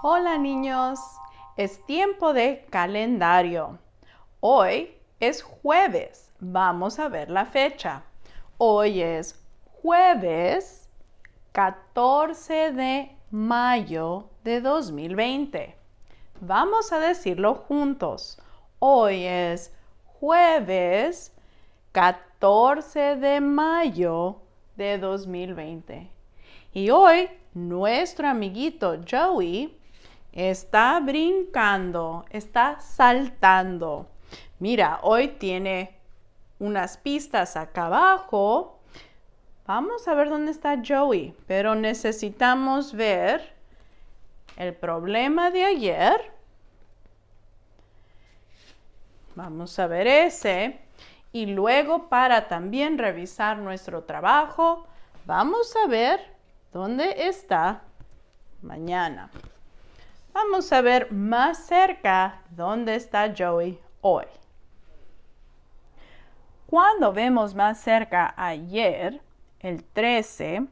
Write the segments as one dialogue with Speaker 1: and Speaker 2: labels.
Speaker 1: Hola niños, es tiempo de calendario. Hoy es jueves, vamos a ver la fecha. Hoy es jueves 14 de mayo de 2020. Vamos a decirlo juntos. Hoy es jueves 14 de mayo de 2020. Y hoy nuestro amiguito Joey está brincando, está saltando. Mira, hoy tiene unas pistas acá abajo. Vamos a ver dónde está Joey, pero necesitamos ver el problema de ayer. Vamos a ver ese. Y luego para también revisar nuestro trabajo, vamos a ver dónde está mañana. Vamos a ver más cerca dónde está Joey hoy. Cuando vemos más cerca ayer, el 13,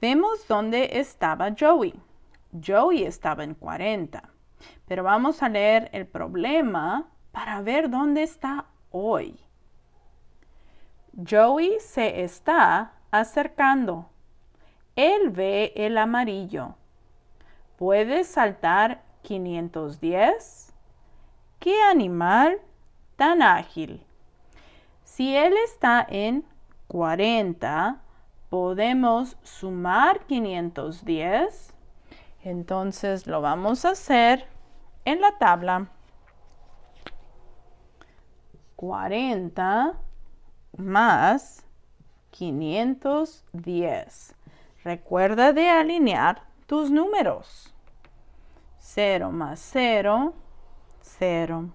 Speaker 1: vemos dónde estaba Joey. Joey estaba en 40. Pero vamos a leer el problema para ver dónde está hoy. Joey se está acercando. Él ve el amarillo. Puede saltar 510. ¡Qué animal tan ágil! Si él está en 40, podemos sumar 510. Entonces lo vamos a hacer en la tabla. 40 más 510. Recuerda de alinear tus números. 0 más 0, 0.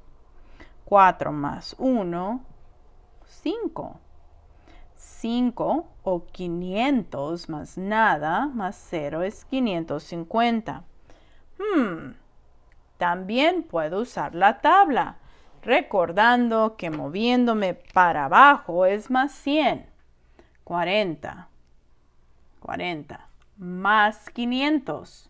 Speaker 1: 4 más 1, 5. 5 o 500 más nada más 0 es 550. Hmm. También puedo usar la tabla, recordando que moviéndome para abajo es más 100. 40. 40 más 500.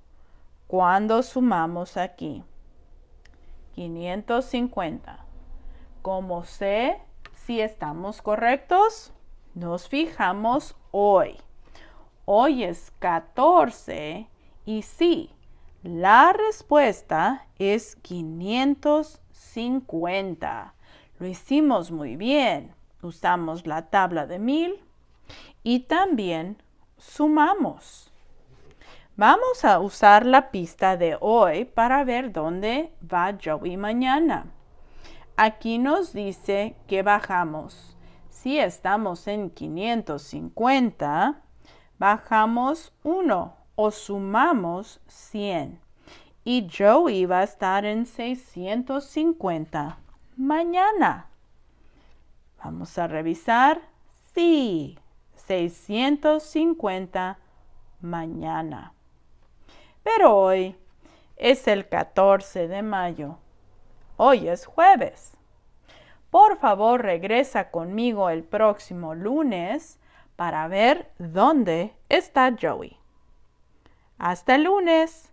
Speaker 1: ¿Cuándo sumamos aquí, 550. ¿Cómo sé si estamos correctos, nos fijamos hoy. Hoy es 14 y sí, la respuesta es 550. Lo hicimos muy bien. Usamos la tabla de 1000 y también sumamos. Vamos a usar la pista de hoy para ver dónde va Joey mañana. Aquí nos dice que bajamos. Si estamos en 550, bajamos 1 o sumamos 100. Y Joey va a estar en 650 mañana. Vamos a revisar. Sí, 650 mañana. Pero hoy es el 14 de mayo. Hoy es jueves. Por favor, regresa conmigo el próximo lunes para ver dónde está Joey. Hasta el lunes.